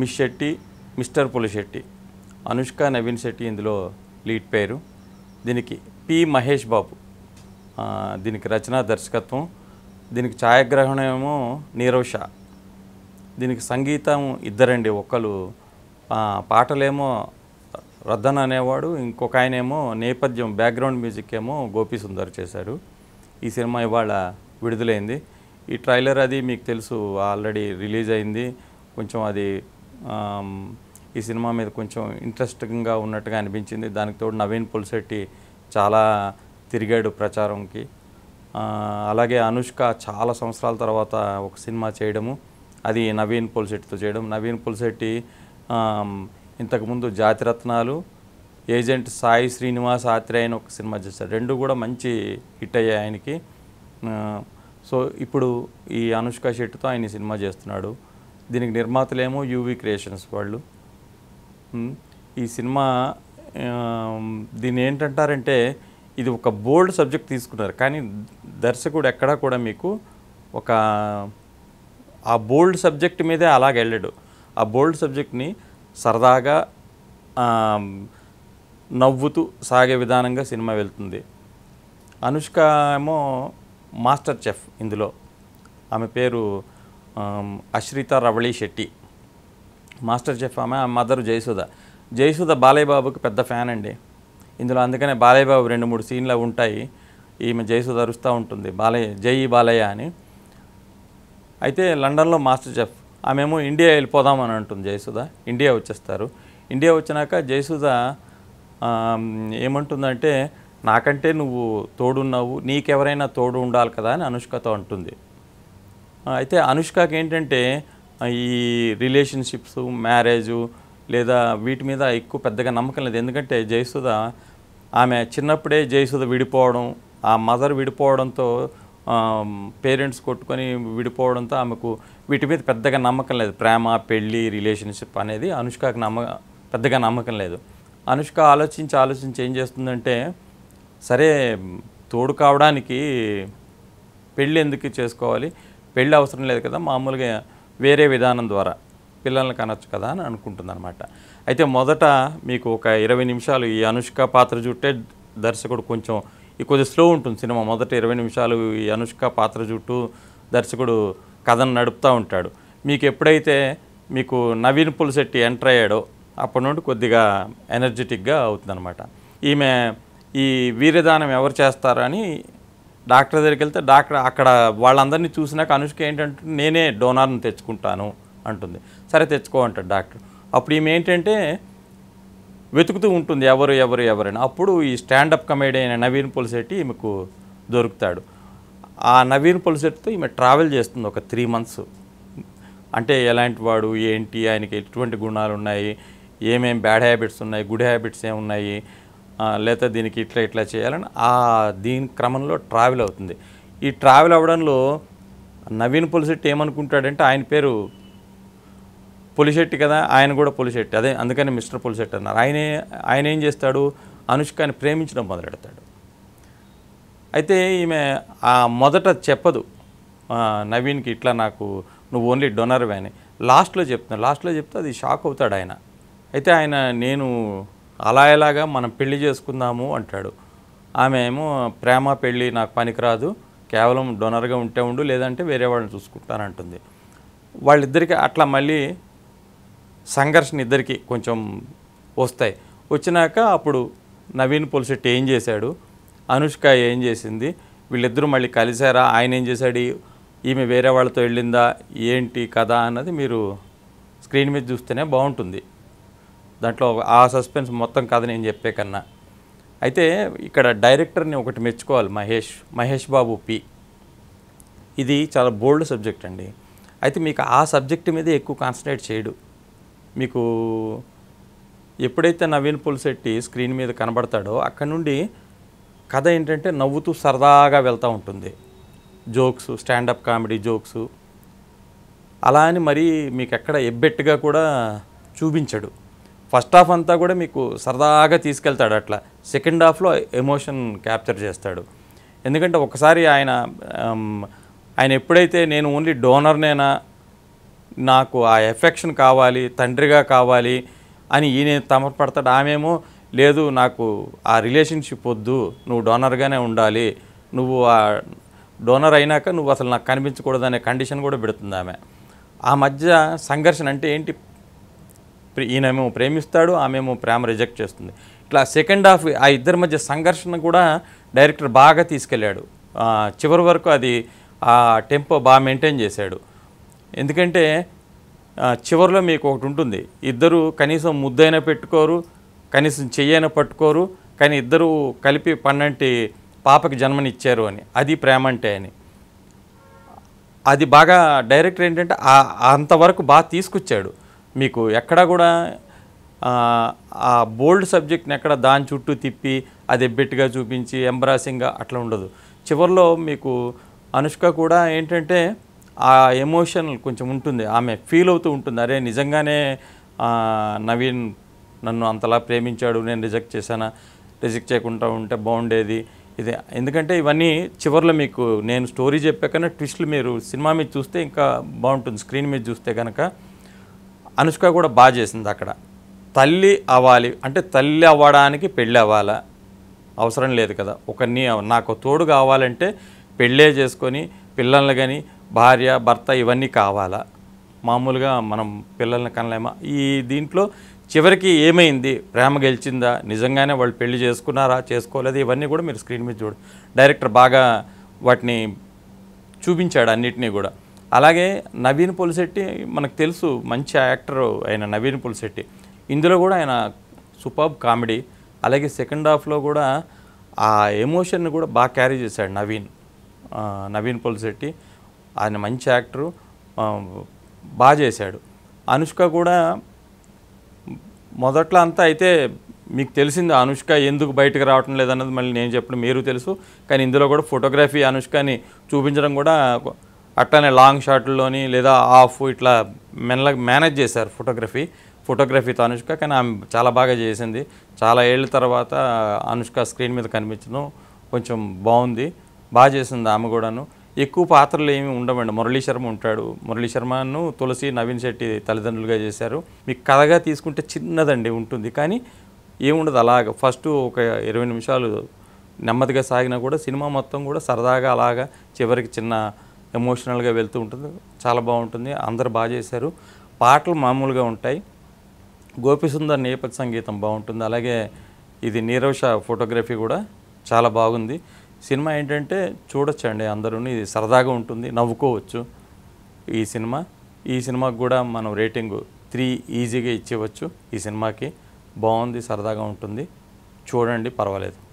miss Shetty mister Polishetty Anushka Naveen Shetty ఇందులో lead పేరు దీనికి పి మహేష్ బాబు దీనికి రచనా దర్శకత్వం దీనికి ఏమో నీరవ్ షా దీనికి సంగీతం ఇద్దరండి ఒకళ్ళు పాటలేమో రద్దన్ అనేవాడు ఇంకొక ఆయన ఏమో నేపథ్యం బ్యాక్గ్రౌండ్ మ్యూజిక్ ఏమో గోపి సుందర్ చేశారు ఈ సినిమా ఇవాళ విడుదలైంది ఈ ట్రైలర్ అది మీకు తెలుసు ఆల్రెడీ రిలీజ్ అయింది కొంచెం అది ఈ సినిమా మీద కొంచెం ఇంట్రెస్టింగ్గా ఉన్నట్టుగా అనిపించింది దానికి తోడు నవీన్ పులిశెట్టి చాలా తిరిగాడు ప్రచారంకి అలాగే అనుష్క చాలా సంవత్సరాల తర్వాత ఒక సినిమా చేయడము అది నవీన్ పులిశెట్టితో చేయడం నవీన్ పులిశెట్టి ఇంతకుముందు జాతిరత్నాలు ఏజెంట్ సాయి శ్రీనివాస్ ఆత్రేయ ఒక సినిమా చేశారు రెండు కూడా మంచి హిట్ అయ్యాయి ఆయనకి సో ఇప్పుడు ఈ అనుష్క శెట్టితో ఆయన సినిమా చేస్తున్నాడు దీనికి నిర్మాతలేమో యువి క్రియేషన్స్ వాళ్ళు ఈ సినిమా దీన్ని ఏంటంటారంటే ఇది ఒక బోల్డ్ సబ్జెక్ట్ తీసుకున్నారు కానీ దర్శకుడు ఎక్కడా కూడా మీకు ఒక ఆ బోల్డ్ సబ్జెక్ట్ మీదే అలాగే వెళ్ళాడు ఆ బోల్డ్ సబ్జెక్ట్ని సరదాగా నవ్వుతూ సాగే విధానంగా సినిమా వెళ్తుంది అనుష్క ఏమో మాస్టర్ చెఫ్ ఇందులో ఆమె పేరు అశ్రిత రవళి శెట్టి మాస్టర్ చెఫ్ ఆమె మదర్ జయసుధ జయసుధ బాలయ్యబాబుకి పెద్ద ఫ్యాన్ అండి ఇందులో అందుకనే బాలయ్యబాబు రెండు మూడు సీన్లు ఉంటాయి ఈమె జయసుధ అరుస్తూ ఉంటుంది బాలయ్య జై బాలయ్య అని అయితే లండన్లో మాస్టర్ చెఫ్ ఆమెమో ఇండియా వెళ్ళిపోదామని అంటుంది జయసుధ ఇండియా వచ్చేస్తారు ఇండియా వచ్చినాక జయసుధ ఏమంటుందంటే నాకంటే నువ్వు తోడున్నావు నీకెవరైనా తోడు ఉండాలి కదా అని అనుష్కతో అంటుంది అయితే అనుష్కకి ఏంటంటే ఈ రిలేషన్షిప్స్ మ్యారేజు లేదా వీటి మీద ఎక్కువ పెద్దగా నమ్మకం లేదు ఎందుకంటే జయసుధ ఆమె చిన్నప్పుడే జయసుధ విడిపోవడం ఆ మదర్ విడిపోవడంతో పేరెంట్స్ కొట్టుకొని విడిపోవడంతో ఆమెకు వీటి మీద పెద్దగా నమ్మకం లేదు ప్రేమ పెళ్ళి రిలేషన్షిప్ అనేది అనుష్కకి నమ్మ పెద్దగా నమ్మకం లేదు అనుష్క ఆలోచించి ఆలోచించి ఏం చేస్తుందంటే సరే తోడు కావడానికి పెళ్ళి ఎందుకు చేసుకోవాలి పెళ్ళి అవసరం లేదు కదా మామూలుగా వేరే విధానం ద్వారా పిల్లల్ని కనొచ్చు కదా అని అనుకుంటుందన్నమాట అయితే మొదట మీకు ఒక ఇరవై నిమిషాలు ఈ అనుష్క పాత్ర చుట్టే దర్శకుడు కొంచెం ఈ కొద్దిగా స్లో ఉంటుంది సినిమా మొదట ఇరవై నిమిషాలు ఈ అనుష్క పాత్ర చుట్టూ దర్శకుడు కథను నడుపుతూ ఉంటాడు మీకు ఎప్పుడైతే మీకు నవీన్ పులిశెట్టి ఎంటర్ అయ్యాడో అప్పటి నుండి కొద్దిగా ఎనర్జెటిక్గా అవుతుందన్నమాట ఈమె ఈ వీరదానం ఎవరు చేస్తారని డాక్టర్ దగ్గరికి వెళ్తే డాక్టర్ అక్కడ వాళ్ళందరినీ చూసినాక అనుష్క ఏంటంటే నేనే డోనార్ని తెచ్చుకుంటాను అంటుంది సరే తెచ్చుకో అంటాడు డాక్టర్ అప్పుడు ఈమె ఏంటంటే వెతుకుతూ ఉంటుంది ఎవరు ఎవరు ఎవరైనా అప్పుడు ఈ స్టాండప్ కమెడీ అయిన నవీన్ పులిశెట్టి ఈమెకు దొరుకుతాడు ఆ నవీన్ పులిశెట్టితో ఈమె ట్రావెల్ చేస్తుంది ఒక త్రీ మంత్స్ అంటే ఎలాంటి వాడు ఏంటి ఆయనకి ఎటువంటి గుణాలు ఉన్నాయి ఏమేమి బ్యాడ్ హ్యాబిట్స్ ఉన్నాయి గుడ్ హ్యాబిట్స్ ఏమున్నాయి లేదా దీనికి ఇట్లా ఇట్లా చేయాలని ఆ దీని క్రమంలో ట్రావెల్ అవుతుంది ఈ ట్రావెల్ అవ్వడంలో నవీన్ పులిశెట్టి ఏమనుకుంటాడంటే ఆయన పేరు పులిశెట్టి కదా ఆయన కూడా పులిశెట్టి అదే అందుకని మిస్టర్ పులిశెట్టి అన్నారు ఆయనే ఆయన ఏం చేస్తాడు అనుష్కని ప్రేమించడం మొదలెడతాడు అయితే ఈమె ఆ మొదట చెప్పదు నవీన్కి ఇట్లా నాకు నువ్వు ఓన్లీ డొనర్వే అని లాస్ట్లో చెప్తున్నా లాస్ట్లో చెప్తే అది షాక్ అవుతాడు ఆయన అయితే ఆయన నేను అలా ఎలాగా మనం పెళ్లి చేసుకుందాము అంటాడు ఆమె ఏమో ప్రేమ పెళ్ళి నాకు పనికిరాదు కేవలం డొనర్గా ఉంటే ఉండు లేదంటే వేరే వాళ్ళని చూసుకుంటానంటుంది వాళ్ళిద్దరికి అట్లా మళ్ళీ సంఘర్షణ ఇద్దరికి కొంచెం వస్తాయి వచ్చినాక అప్పుడు నవీన్ పొలిసెట్టి ఏం చేశాడు అనుష్క ఏం చేసింది వీళ్ళిద్దరూ మళ్ళీ కలిశారా ఆయన ఏం చేశాడు ఈమె వేరే వాళ్ళతో వెళ్ళిందా ఏంటి కదా అన్నది మీరు స్క్రీన్ మీద చూస్తేనే బాగుంటుంది దాంట్లో ఆ సస్పెన్స్ మొత్తం కాదని నేను చెప్పే కన్నా అయితే ఇక్కడ డైరెక్టర్ని ఒకటి మెచ్చుకోవాలి మహేష్ మహేష్ బాబు పి ఇది చాలా బోల్డ్ సబ్జెక్ట్ అండి అయితే మీకు ఆ సబ్జెక్ట్ మీదే ఎక్కువ కాన్సన్ట్రేట్ చేయడు మీకు ఎప్పుడైతే నవీన్ పులిశెట్టి స్క్రీన్ మీద కనబడతాడో అక్కడ నుండి కథ ఏంటంటే నవ్వుతూ సరదాగా వెళ్తూ ఉంటుంది జోక్స్ స్టాండప్ కామెడీ జోక్స్ అలా అని మరీ మీకు ఎక్కడ ఎబ్బెట్టుగా కూడా చూపించడు ఫస్ట్ హాఫ్ అంతా కూడా మీకు సరదాగా తీసుకెళ్తాడు అట్లా సెకండ్ హాఫ్లో ఎమోషన్ క్యాప్చర్ చేస్తాడు ఎందుకంటే ఒకసారి ఆయన ఆయన ఎప్పుడైతే నేను ఓన్లీ డోనర్నేనా నాకు ఆ ఎఫెక్షన్ కావాలి తండ్రిగా కావాలి అని ఈయన తమపడతాడు ఆమెమో లేదు నాకు ఆ రిలేషన్షిప్ వద్దు నువ్వు డోనర్గానే ఉండాలి నువ్వు ఆ డోనర్ అయినాక నువ్వు అసలు నాకు కనిపించకూడదు అనే కండిషన్ కూడా పెడుతుంది ఆమె ఆ మధ్య సంఘర్షణ అంటే ఏంటి ఈయనేమో ప్రేమిస్తాడు ఆమెమో ప్రేమ రిజెక్ట్ చేస్తుంది ఇట్లా సెకండ్ హాఫ్ ఆ ఇద్దరి మధ్య సంఘర్షణ కూడా డైరెక్టర్ బాగా తీసుకెళ్ళాడు చివరి వరకు అది ఆ టెంపో బాగా మెయింటైన్ చేశాడు ఎందుకంటే చివరిలో మీకు ఒకటి ఉంటుంది ఇద్దరు కనీసం ముద్దైనా పెట్టుకోరు కనీసం చెయ్యైనా పట్టుకోరు కానీ ఇద్దరు కలిపి పన్నంటి పాపకి జన్మనిచ్చారు అని అది ప్రేమ అంటే అని అది బాగా డైరెక్టర్ ఏంటంటే అంతవరకు బాగా తీసుకొచ్చాడు మీకు ఎక్కడ కూడా ఆ బోల్డ్ సబ్జెక్ట్ని ఎక్కడ దాని చుట్టూ తిప్పి అది ఎబ్బెట్టుగా చూపించి ఎంబ్రాసింగ్గా అట్లా ఉండదు చివరిలో మీకు అనుష్క కూడా ఏంటంటే ఆ ఎమోషన్ కొంచెం ఉంటుంది ఆమె ఫీల్ అవుతూ ఉంటుంది అరే నిజంగానే నవీన్ నన్ను అంతలా ప్రేమించాడు నేను రిజెక్ట్ చేశానా రిజెక్ట్ చేయకుండా ఉంటే బాగుండేది ఇది ఎందుకంటే ఇవన్నీ చివరిలో మీకు నేను స్టోరీ చెప్పాకనే ట్విస్ట్లు మీరు సినిమా మీద చూస్తే ఇంకా బాగుంటుంది స్క్రీన్ మీద చూస్తే కనుక అనుష్క కూడా బాగా చేసింది అక్కడ తల్లి అవ్వాలి అంటే తల్లి అవ్వడానికి పెళ్ళి అవ్వాలా అవసరం లేదు కదా ఒక నీ నాకు తోడు కావాలంటే పెళ్ళే చేసుకొని పిల్లల్ని కానీ భార్య భర్త ఇవన్నీ కావాలా మామూలుగా మనం పిల్లల్ని కనలేమా ఈ దీంట్లో చివరికి ఏమైంది ప్రేమ గెలిచిందా నిజంగానే వాళ్ళు పెళ్లి చేసుకున్నారా చేసుకోలేదు ఇవన్నీ కూడా మీరు స్క్రీన్ మీద చూడు డైరెక్టర్ బాగా వాటిని చూపించాడు అన్నిటినీ కూడా అలాగే నవీన్ పులిశెట్టి మనకు తెలుసు మంచి యాక్టర్ ఆయన నవీన్ పులిశెట్టి ఇందులో కూడా ఆయన సూపర్బ్ కామెడీ అలాగే సెకండ్ హాఫ్లో కూడా ఆ ఎమోషన్ని కూడా బాగా క్యారీ చేశాడు నవీన్ నవీన్ పులిశెట్టి ఆయన మంచి యాక్టరు బాగా చేశాడు అనుష్క కూడా మొదట్లో అంతా అయితే మీకు తెలిసింది అనుష్క ఎందుకు బయటకు రావటం లేదన్నది మళ్ళీ నేను చెప్పడం మీరు తెలుసు కానీ ఇందులో కూడా ఫోటోగ్రఫీ అనుష్కని చూపించడం కూడా అట్లనే లాంగ్ షాట్లోని లేదా ఆఫ్ ఇట్లా మెల్ల మేనేజ్ చేశారు ఫోటోగ్రఫీ ఫోటోగ్రఫీతో అనుష్క కానీ ఆమె చాలా బాగా చేసింది చాలా ఏళ్ళ తర్వాత అనుష్క స్క్రీన్ మీద కనిపించడం కొంచెం బాగుంది బాగా చేసింది ఆమె కూడాను ఎక్కువ పాత్రలు ఏమి ఉండవండి మురళీ శర్మ ఉంటాడు మురళీ శర్మను తులసి నవీన్ శెట్టి తల్లిదండ్రులుగా చేశారు మీకు కథగా తీసుకుంటే చిన్నదండి ఉంటుంది కానీ ఏముండదు అలాగ ఫస్ట్ ఒక ఇరవై నిమిషాలు నెమ్మదిగా సాగినా కూడా సినిమా మొత్తం కూడా సరదాగా అలాగా చివరికి చిన్న ఎమోషనల్గా వెళ్తూ ఉంటుంది చాలా బాగుంటుంది అందరు బాగా చేశారు పాటలు మామూలుగా ఉంటాయి గోపిసుందర్ నేపథ్య సంగీతం బాగుంటుంది అలాగే ఇది నీరవష ఫోటోగ్రఫీ కూడా చాలా బాగుంది సినిమా ఏంటంటే చూడొచ్చండి అందరూ ఇది సరదాగా ఉంటుంది నవ్వుకోవచ్చు ఈ సినిమా ఈ సినిమాకి కూడా మనం రేటింగ్ త్రీ ఈజీగా ఇచ్చేవచ్చు ఈ సినిమాకి బాగుంది సరదాగా ఉంటుంది చూడండి పర్వాలేదు